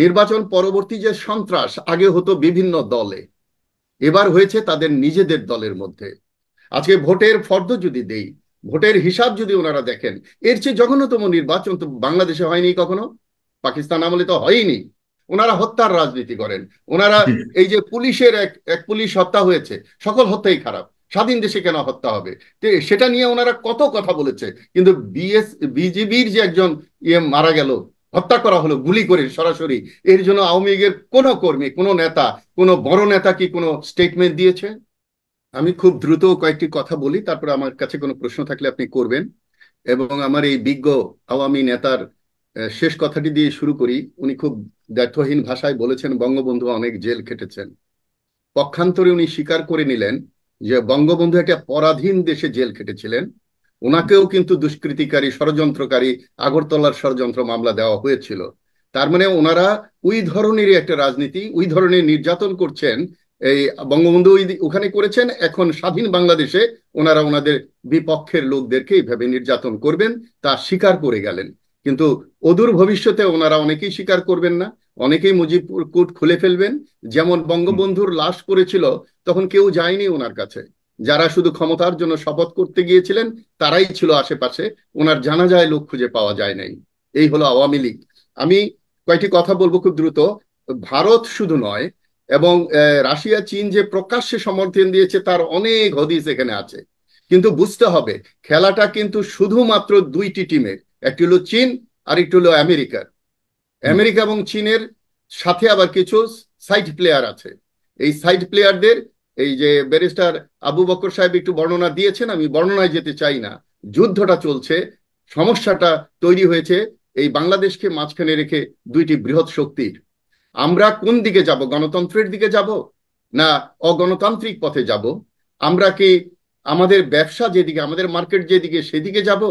নির্বাচন পরবর্তী যে সন্ত্রাস আগে হতো বিভিন্ন দলে এবার হয়েছে তাদের নিজেদের দলের মধ্যে আজকে ভোটের ফর্দ যদি দেই ভোটের হিসাব যদি ওনারা দেখেন এর চেয়ে জঘন্যতম নির্বাচন তো বাংলাদেশে হয়নি কখনো পাকিস্তান আমলে তো হয়নি ওনারা হত্যার রাজনীতি করেন ওনারা এই যে পুলিশের এক এক পুলিশ হত্যা হয়েছে সকল হত্যাই খারাপ স্বাধীন দেশে কেন হত্যা হবে সেটা নিয়ে ওনারা কত কথা বলেছে কিন্তু বিএস বিজিবির যে একজন ইয়ে মারা গেল হত্যা করা হলো গুলি করে সরাসরি এর জন্য আওয়ামী লীগের কোন কর্মী কোন নেতা কোন বড় নেতা কি কোনো স্টেটমেন্ট দিয়েছে আমি খুব দ্রুত কয়েকটি কথা বলি তারপরে আমার কাছে কোনো প্রশ্ন থাকলে আপনি করবেন এবং আমার এই বিজ্ঞ আওয়ামী নেতার শেষ কথাটি দিয়ে শুরু করি উনি খুব দায়িত্বহীন ভাষায় বলেছেন বঙ্গবন্ধু অনেক জেল খেটেছেন পক্ষান্তরে উনি স্বীকার করে নিলেন যে বঙ্গবন্ধু একটা পরাধীন দেশে জেল খেটেছিলেন ওনাকেও কিন্তু দুষ্কৃতিকারী ষড়যন্ত্রকারী আগরতলার ষড়যন্ত্র মামলা দেওয়া হয়েছিল তার মানে ওনারা ওই ধরনেরই একটা রাজনীতি ওই ধরনের নির্যাতন করছেন এই বঙ্গবন্ধু ওখানে করেছেন এখন স্বাধীন বাংলাদেশে ওনারা ওনাদের বিপক্ষের লোকদেরকে এইভাবে নির্যাতন করবেন তা স্বীকার করে গেলেন কিন্তু অদূর ভবিষ্যতে ওনারা অনেকেই স্বীকার করবেন না অনেকেই মুজিবপুর কোর্ট খুলে ফেলবেন যেমন বঙ্গবন্ধুর লাশ পড়েছিল তখন কেউ যায়নি ওনার কাছে যারা শুধু ক্ষমতার জন্য শপথ করতে গিয়েছিলেন তারাই ছিল আশেপাশে ওনার জানাজায় লোক খুঁজে পাওয়া যায় নাই এই হলো আওয়ামী লীগ আমি কয়েকটি কথা বলবো খুব দ্রুত ভারত শুধু নয় এবং রাশিয়া চীন যে প্রকাশ্যে সমর্থন দিয়েছে তার অনেক হদিস এখানে আছে কিন্তু বুঝতে হবে খেলাটা কিন্তু শুধুমাত্র দুইটি টিমের একটি হলো চীন আর একটি হলো আমেরিকার আমেরিকা এবং চীনের সাথে আবার কিছু সাইড প্লেয়ার আছে এই সাইড প্লেয়ারদের এই যে ব্যারিস্টার আবু বকর সাহেব একটু বর্ণনা দিয়েছেন আমি বর্ণনায় যেতে চাই না যুদ্ধটা চলছে সমস্যাটা তৈরি হয়েছে এই বাংলাদেশকে মাঝখানে রেখে দুইটি বৃহৎ শক্তির আমরা কোন দিকে যাব গণতন্ত্রের দিকে যাব না অগণতান্ত্রিক পথে যাব আমরা কি আমাদের ব্যবসা যেদিকে আমাদের মার্কেট যেদিকে সেদিকে যাব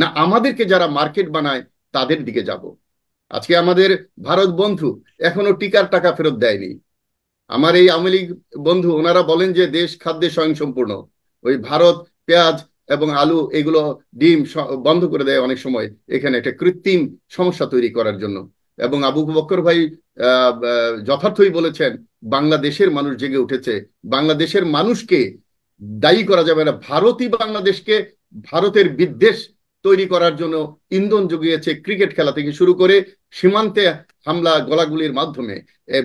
না আমাদেরকে যারা মার্কেট বানায় তাদের দিকে যাব আজকে আমাদের ভারত বন্ধু এখনো টিকার টাকা ফেরত দেয়নি আমার এই আওয়ামী লীগ বন্ধু ওনারা বলেন যে দেশ খাদ্যে স্বয়ংসম্পূর্ণ ওই ভারত পেঁয়াজ এবং আলু এগুলো ডিম বন্ধ করে দেয় অনেক সময় এখানে একটা কৃত্রিম সমস্যা তৈরি করার জন্য এবং আবু বক্কর ভাই যথার্থই বলেছেন বাংলাদেশের মানুষ জেগে উঠেছে বাংলাদেশের মানুষকে দায়ী করা যাবে না ভারতই বাংলাদেশকে ভারতের বিদ্বেষ তৈরি করার জন্য ইন্ধন জুগিয়েছে ক্রিকেট খেলা থেকে শুরু করে সীমান্তে হামলা গলাগুলির মাধ্যমে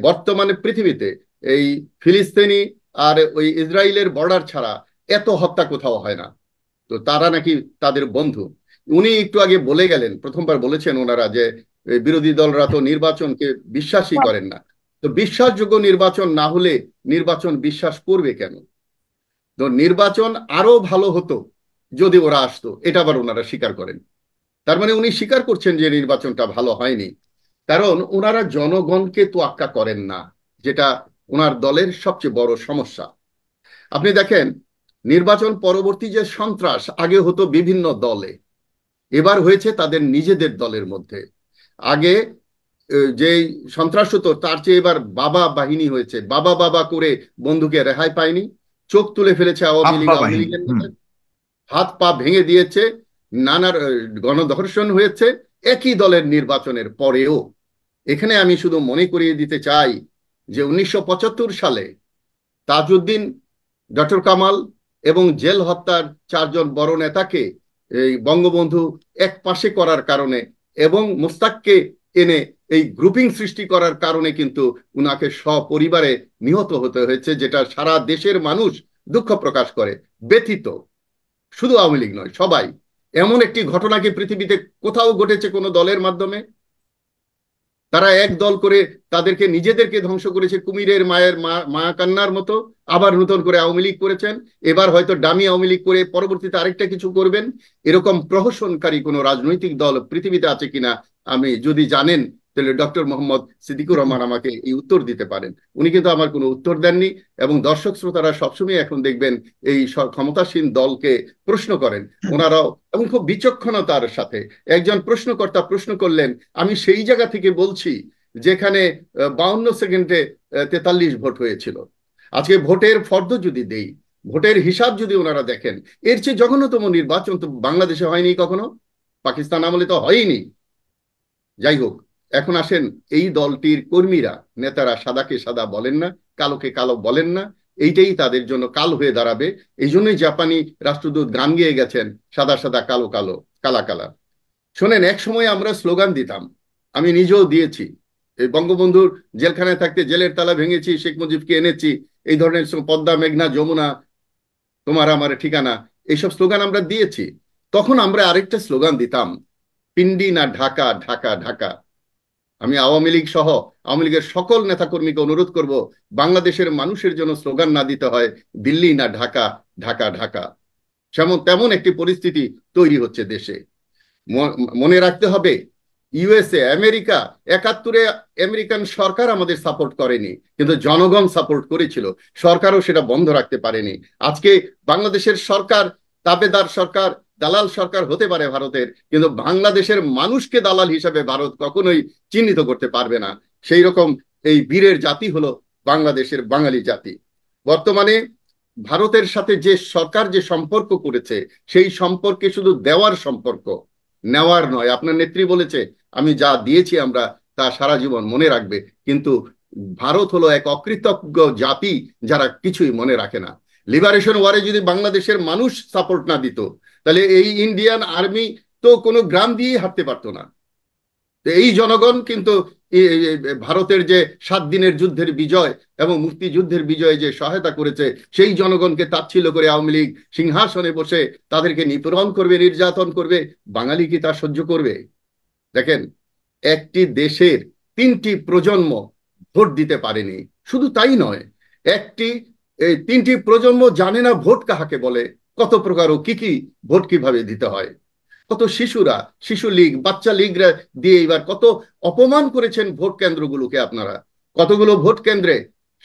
বর্তমানে পৃথিবীতে এই ফিলিস্তিনি আর ওই ইসরায়েলের বর্ডার ছাড়া এত হত্যা কোথাও হয় না তো তারা নাকি তাদের বন্ধু উনি একটু আগে বলে গেলেন প্রথমবার বলেছেন ওনারা যে বিরোধী দলরা তো নির্বাচনকে বিশ্বাসই হ্যাঁ। করেন না তো বিশ্বাসযোগ্য নির্বাচন না হলে নির্বাচন বিশ্বাস করবে কেন তো নির্বাচন আরো ভালো হতো যদি ওরা আসতো এটা আবার ওনারা স্বীকার করেন তার মানে উনি স্বীকার করছেন যে নির্বাচনটা ভালো হয়নি কারণ ওনারা জনগণকে তোয়াক্কা করেন না যেটা ওনার দলের সবচেয়ে বড় সমস্যা আপনি দেখেন নির্বাচন পরবর্তী যে সন্ত্রাস আগে হতো বিভিন্ন দলে এবার হয়েছে তাদের নিজেদের দলের মধ্যে আগে যে সন্ত্রাস হতো তার চেয়ে এবার বাবা বাহিনী হয়েছে বাবা বাবা করে বন্ধুকে রেহাই পায়নি চোখ তুলে ফেলেছে আওয়ামী লীগ আওয়ামী লীগের হাত পা ভেঙে দিয়েছে নানার গণধর্ষণ হয়েছে একই দলের নির্বাচনের পরেও এখানে আমি শুধু মনে করিয়ে দিতে চাই যে উনিশশো সালে তাজউদ্দিন ডক্টর কামাল এবং জেল হত্যার চারজন বড় নেতাকে এই বঙ্গবন্ধু এক পাশে করার কারণে এবং মোস্তাককে এনে এই গ্রুপিং সৃষ্টি করার কারণে কিন্তু উনাকে সপরিবারে নিহত হতে হয়েছে যেটা সারা দেশের মানুষ দুঃখ প্রকাশ করে ব্যথিত শুধু আওয়ামী লীগ নয় সবাই এমন একটি ঘটনা কি পৃথিবীতে কোথাও ঘটেছে কোনো দলের মাধ্যমে তারা এক দল করে তাদেরকে নিজেদেরকে ধ্বংস করেছে কুমিরের মায়ের মা কান্নার মতো আবার নতুন করে আওয়ামী লীগ করেছেন এবার হয়তো ডামি আওয়ামী লীগ করে পরবর্তীতে আরেকটা কিছু করবেন এরকম প্রহসনকারী কোনো রাজনৈতিক দল পৃথিবীতে আছে কিনা আমি যদি জানেন তাহলে ডক্টর মোহাম্মদ সিদ্দিকুর রহমান আমাকে এই উত্তর দিতে পারেন উনি কিন্তু আমার কোনো উত্তর দেননি এবং দর্শক শ্রোতারা সবসময় এখন দেখবেন এই ক্ষমতাসীন দলকে প্রশ্ন করেন ওনারাও এবং খুব বিচক্ষণতার সাথে একজন প্রশ্নকর্তা প্রশ্ন করলেন আমি সেই জায়গা থেকে বলছি যেখানে বাউন্ন সেকেন্ডে তেতাল্লিশ ভোট হয়েছিল আজকে ভোটের ফর্দ যদি দেই ভোটের হিসাব যদি ওনারা দেখেন এর চেয়ে জঘন্যতম নির্বাচন তো বাংলাদেশে হয়নি কখনো পাকিস্তান আমলে তো হয়নি যাই হোক এখন আসেন এই দলটির কর্মীরা নেতারা সাদাকে সাদা বলেন না কালোকে কালো বলেন না এইটাই তাদের জন্য কাল হয়ে দাঁড়াবে এই জন্যই জাপানি রাষ্ট্রদূত গান গেয়ে গেছেন সাদা সাদা কালো কালো কালা কালা শোনেন এক সময় আমরা স্লোগান দিতাম আমি নিজেও দিয়েছি এই বঙ্গবন্ধুর জেলখানায় থাকতে জেলের তালা ভেঙেছি শেখ মুজিবকে এনেছি এই ধরনের পদ্মা মেঘনা যমুনা তোমার আমার ঠিকানা এইসব স্লোগান আমরা দিয়েছি তখন আমরা আরেকটা স্লোগান দিতাম পিন্ডি না ঢাকা ঢাকা ঢাকা আমি আওয়ামী লীগ সহ আওয়ামী লীগের সকল নেতাকর্মীকে অনুরোধ করব বাংলাদেশের মানুষের জন্য স্লোগান না দিতে হয় দিল্লি না ঢাকা ঢাকা ঢাকা যেমন তেমন একটি পরিস্থিতি তৈরি হচ্ছে দেশে মনে রাখতে হবে ইউএসএ আমেরিকা একাত্তরে আমেরিকান সরকার আমাদের সাপোর্ট করেনি কিন্তু জনগণ সাপোর্ট করেছিল সরকারও সেটা বন্ধ রাখতে পারেনি আজকে বাংলাদেশের সরকার তাবেদার সরকার দালাল সরকার হতে পারে ভারতের কিন্তু বাংলাদেশের মানুষকে দালাল হিসাবে ভারত কখনোই চিহ্নিত করতে পারবে না সেই রকম এই বীরের জাতি হলো বাংলাদেশের বাঙালি জাতি বর্তমানে ভারতের সাথে যে সরকার যে সম্পর্ক করেছে সেই সম্পর্কে শুধু দেওয়ার সম্পর্ক নেওয়ার নয় আপনার নেত্রী বলেছে আমি যা দিয়েছি আমরা তা সারা জীবন মনে রাখবে কিন্তু ভারত হলো এক অকৃতজ্ঞ জাতি যারা কিছুই মনে রাখে না লিবারেশন ওয়ারে যদি বাংলাদেশের মানুষ সাপোর্ট না দিত তাহলে এই ইন্ডিয়ান আর্মি তো কোনো গ্রাম দিয়েই হাঁটতে পারতো না এই জনগণ কিন্তু ভারতের যে সাত দিনের যুদ্ধের বিজয় এবং মুক্তিযুদ্ধের বিজয়ে যে সহায়তা করেছে সেই জনগণকে তাচ্ছিল করে আওয়ামী লীগ সিংহাসনে বসে তাদেরকে নিপীড়ন করবে নির্যাতন করবে বাঙালি কি তা সহ্য করবে দেখেন একটি দেশের তিনটি প্রজন্ম ভোট দিতে পারেনি শুধু তাই নয় একটি তিনটি প্রজন্ম জানে না ভোট কাহাকে বলে কত প্রকার ও কি কি ভোট কিভাবে দিতে হয় কত শিশুরা শিশু লীগ বাচ্চা লীগরা দিয়ে এবার কত অপমান করেছেন ভোট কেন্দ্রগুলোকে আপনারা কতগুলো ভোট কেন্দ্রে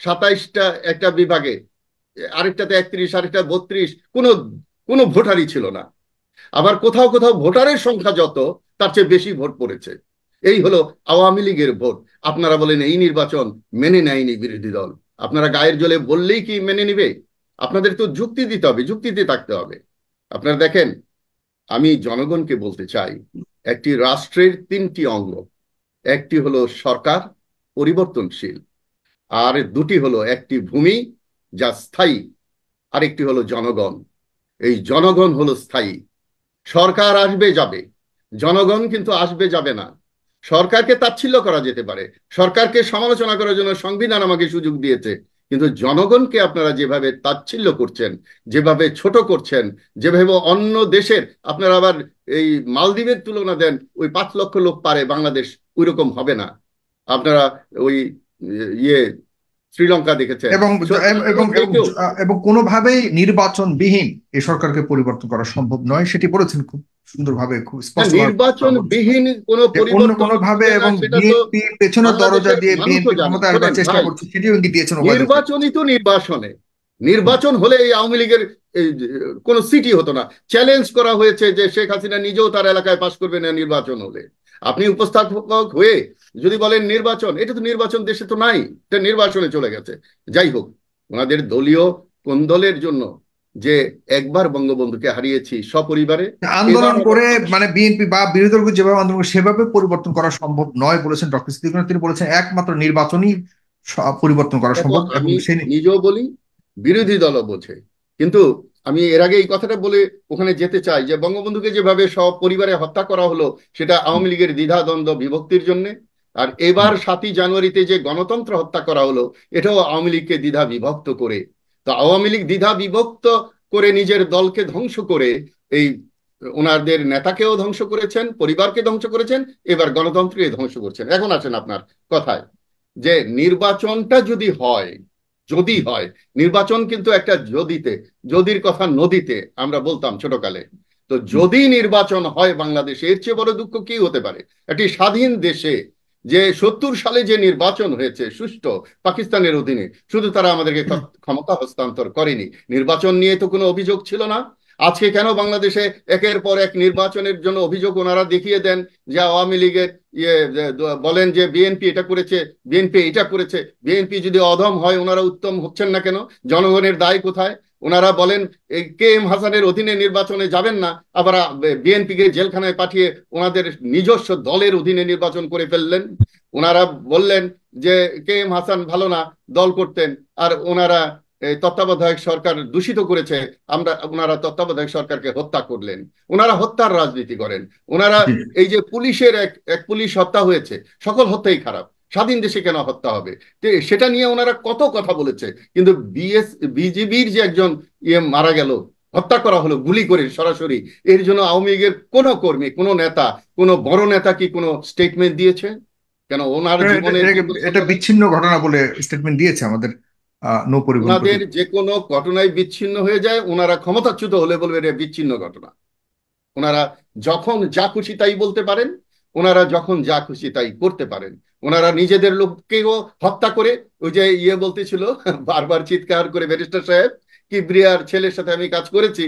সাতাইশটা একটা বিভাগে আরেকটাতে একত্রিশ আরেকটা বত্রিশ কোনো কোনো ভোটারই ছিল না আবার কোথাও কোথাও ভোটারের সংখ্যা যত তার চেয়ে বেশি ভোট পড়েছে এই হলো আওয়ামী লীগের ভোট আপনারা বলেন এই নির্বাচন মেনে নেয়নি বিরোধী দল আপনারা গায়ের জলে বললেই কি মেনে নিবে আপনাদের তো যুক্তি দিতে হবে যুক্তিতে থাকতে হবে আপনারা দেখেন আমি জনগণকে বলতে চাই একটি রাষ্ট্রের তিনটি অঙ্গ একটি হলো সরকার পরিবর্তনশীল আর দুটি হলো একটি ভূমি যা স্থায়ী আরেকটি হলো জনগণ এই জনগণ হলো স্থায়ী সরকার আসবে যাবে জনগণ কিন্তু আসবে যাবে না সরকারকে তাচ্ছিল্য করা যেতে পারে সরকারকে সমালোচনা করার জন্য সংবিধান আমাকে সুযোগ দিয়েছে কিন্তু জনগণকে আপনারা যেভাবে তাচ্ছিল্য করছেন যেভাবে ছোট করছেন যেভাবে অন্য দেশের আপনারা আবার এই মালদ্বীপের তুলনা দেন ওই পাঁচ লক্ষ লোক পারে বাংলাদেশ ওই রকম হবে না আপনারা ওই ইয়ে শ্রীলঙ্কা দেখেছেন এবং এবং কোনোভাবেই নির্বাচনবিহীন এই সরকারকে পরিবর্তন করা সম্ভব নয় সেটি বলেছেন খুব সুন্দরভাবে খুব হ্যাঁ, স্পষ্ট নির্বাচন বিহীন কোনো অন্য কোনো ভাবে এবং বিএনপি পেছনের দরজা দিয়ে বিএনপি ক্ষমতা আনবার চেষ্টা করছে সেটিও ইঙ্গিত দিয়েছেন নির্বাচনই তো নির্বাচনে নির্বাচন হলে এই আওয়ামী লীগের কোন সিটি হতো না চ্যালেঞ্জ করা হয়েছে যে শেখ হাসিনা নিজেও তার এলাকায় পাশ করবে না নির্বাচন হলে আপনি উপস্থাপক হয়ে যদি বলেন নির্বাচন এটা তো নির্বাচন দেশে তো নাই এটা নির্বাচনে চলে গেছে যাই হোক ওনাদের দলীয় কোন দলের জন্য যে একবার বঙ্গবন্ধুকে হারিয়েছি সপরিবারে আন্দোলন করে মানে বিএনপি বা বিরোধী দলগুলো যেভাবে আন্দোলন সেভাবে পরিবর্তন করা সম্ভব নয় বলেছেন ডক্টর সিদ্দিকুর তিনি বলেছেন একমাত্র নির্বাচনী পরিবর্তন করা সম্ভব আমি নিজেও বলি বিরোধী দলও বোঝে কিন্তু আমি এর আগে এই কথাটা বলে ওখানে যেতে চাই যে বঙ্গবন্ধুকে যেভাবে সব পরিবারে হত্যা করা হলো সেটা আওয়ামী লীগের দ্বিধাদ্বন্দ্ব বিভক্তির জন্য আর এবার সাতই জানুয়ারিতে যে গণতন্ত্র হত্যা করা হলো এটাও আওয়ামী লীগকে দ্বিধা বিভক্ত করে তো আওয়ামী লীগ দ্বিধা বিভক্ত করে নিজের দলকে ধ্বংস করে এই ওনাদের নেতাকেও ধ্বংস করেছেন পরিবারকে ধ্বংস করেছেন এবার গণতন্ত্রকে ধ্বংস করছেন এখন আছেন আপনার কথায় যে নির্বাচনটা যদি হয় যদি হয় নির্বাচন কিন্তু একটা যদিতে যদির কথা নদীতে আমরা বলতাম ছোটকালে তো যদি নির্বাচন হয় বাংলাদেশে এর চেয়ে বড় দুঃখ কি হতে পারে একটি স্বাধীন দেশে যে সত্তর সালে যে নির্বাচন হয়েছে সুষ্ঠু পাকিস্তানের অধীনে শুধু তারা আমাদেরকে ক্ষমতা হস্তান্তর করেনি নির্বাচন নিয়ে তো কোনো অভিযোগ ছিল না আজকে কেন বাংলাদেশে একের পর এক নির্বাচনের জন্য অভিযোগ ওনারা দেখিয়ে দেন যে আওয়ামী লীগের ইয়ে বলেন যে বিএনপি এটা করেছে বিএনপি এটা করেছে বিএনপি যদি অধম হয় ওনারা উত্তম হচ্ছেন না কেন জনগণের দায় কোথায় ওনারা বলেন কে এম হাসানের অধীনে নির্বাচনে যাবেন না আবার বিএনপিকে জেলখানায় পাঠিয়ে ওনাদের নিজস্ব দলের অধীনে নির্বাচন করে ফেললেন ওনারা বললেন যে কে এম হাসান ভালো না দল করতেন আর ওনারা তত্ত্বাবধায়ক সরকার দূষিত করেছে আমরা ওনারা তত্ত্বাবধায়ক সরকারকে হত্যা করলেন ওনারা হত্যার রাজনীতি করেন ওনারা এই যে পুলিশের এক এক পুলিশ হত্যা হয়েছে সকল হত্যাই খারাপ স্বাধীন দেশে কেন হত্যা হবে সেটা নিয়ে ওনারা কত কথা বলেছে কিন্তু বিএস বিজিবির যে একজন ইয়ে মারা গেল হত্যা করা হলো গুলি করে সরাসরি এর জন্য আওয়ামী লীগের কোন কর্মী কোন নেতা কোন বড় নেতা কি কোনো স্টেটমেন্ট দিয়েছে কেন ওনার হ্যাঁ, জীবনে এটা বিচ্ছিন্ন ঘটনা বলে স্টেটমেন্ট দিয়েছে আমাদের নৌ পরিবহন তাদের যে কোনো ঘটনায় বিচ্ছিন্ন হয়ে যায় ওনারা ক্ষমতাচ্যুত হলে বলবে এটা বিচ্ছিন্ন ঘটনা ওনারা যখন যা খুশি তাই বলতে পারেন ওনারা যখন যা খুশি তাই করতে পারেন ওনারা নিজেদের লোককেও হত্যা করে ওই যে ইয়ে বলতেছিল বারবার চিৎকার করে ব্যারিস্টার সাহেব কিবরিয়ার ছেলের সাথে আমি কাজ করেছি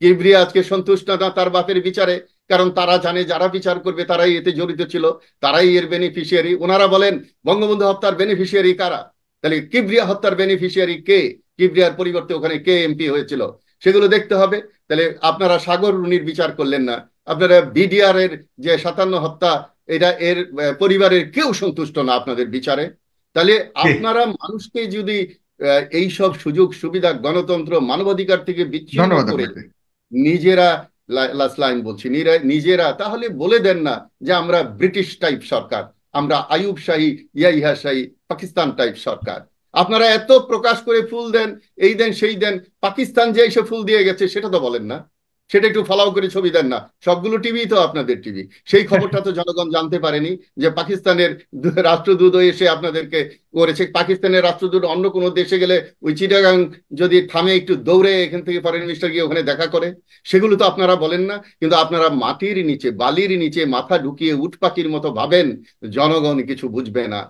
কিবরিয়া আজকে সন্তুষ্ট না তার বাপের বিচারে কারণ তারা জানে যারা বিচার করবে তারাই এতে জড়িত ছিল তারাই এর বেনিফিশিয়ারি ওনারা বলেন বঙ্গবন্ধু হত্যার বেনিফিশিয়ারি কারা তাহলে কিবরিয়া হত্যার বেনিফিশিয়ারি কে কিবরিয়ার পরিবর্তে ওখানে কে এমপি হয়েছিল সেগুলো দেখতে হবে তাহলে আপনারা সাগর রুনির বিচার করলেন না আপনারা বিডিআর এর যে সাতান্ন হত্যা এটা এর পরিবারের কেউ সন্তুষ্ট না আপনাদের বিচারে তাহলে আপনারা মানুষকে যদি এই সব সুযোগ সুবিধা গণতন্ত্র মানবাধিকার থেকে বিচ্ছিন্ন করে নিজেরা লাস্ট লাইন বলছি নিজেরা তাহলে বলে দেন না যে আমরা ব্রিটিশ টাইপ সরকার আমরা আয়ুব শাহী ইয়াইহা পাকিস্তান টাইপ সরকার আপনারা এত প্রকাশ করে ফুল দেন এই দেন সেই দেন পাকিস্তান যে এসে ফুল দিয়ে গেছে সেটা তো বলেন না সেটা একটু ফলাও করে ছবি দেন না সবগুলো টিভি তো আপনাদের টিভি সেই খবরটা তো জনগণ জানতে পারেনি যে পাকিস্তানের রাষ্ট্রদূত এসে আপনাদেরকে করেছে পাকিস্তানের রাষ্ট্রদূত অন্য কোনো দেশে গেলে ওই চিটাগাং যদি থামে একটু দৌড়ে এখান থেকে ফরেন মিনিস্টার গিয়ে ওখানে দেখা করে সেগুলো তো আপনারা বলেন না কিন্তু আপনারা মাটির নিচে বালির নিচে মাথা ঢুকিয়ে উট পাখির মতো ভাবেন জনগণ কিছু বুঝবে না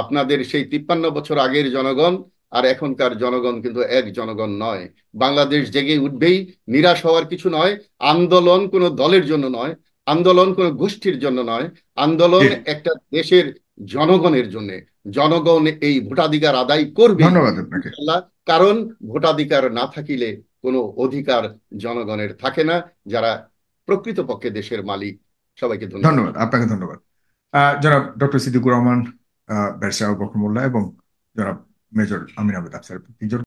আপনাদের সেই তিপ্পান্ন বছর আগের জনগণ আর এখনকার জনগণ কিন্তু এক জনগণ নয় বাংলাদেশ জেগে উঠবেই নিরাশ হওয়ার কিছু নয় আন্দোলন কোনো দলের জন্য নয় আন্দোলন কোনো গোষ্ঠীর জন্য নয় আন্দোলন একটা দেশের জনগণের জন্য জনগণ এই ভোটাধিকার আদায় করবে কারণ ভোটাধিকার না থাকিলে কোনো অধিকার জনগণের থাকে না যারা প্রকৃতপক্ষে দেশের মালিক সবাইকে ধন্যবাদ আপনাকে ধন্যবাদ জনাব ডক্টর সিদ্দিকুর রহমান ব্যারিস্টার আবু বকর এবং যারা মেজর আমিন আবেদ আফসার তিনজন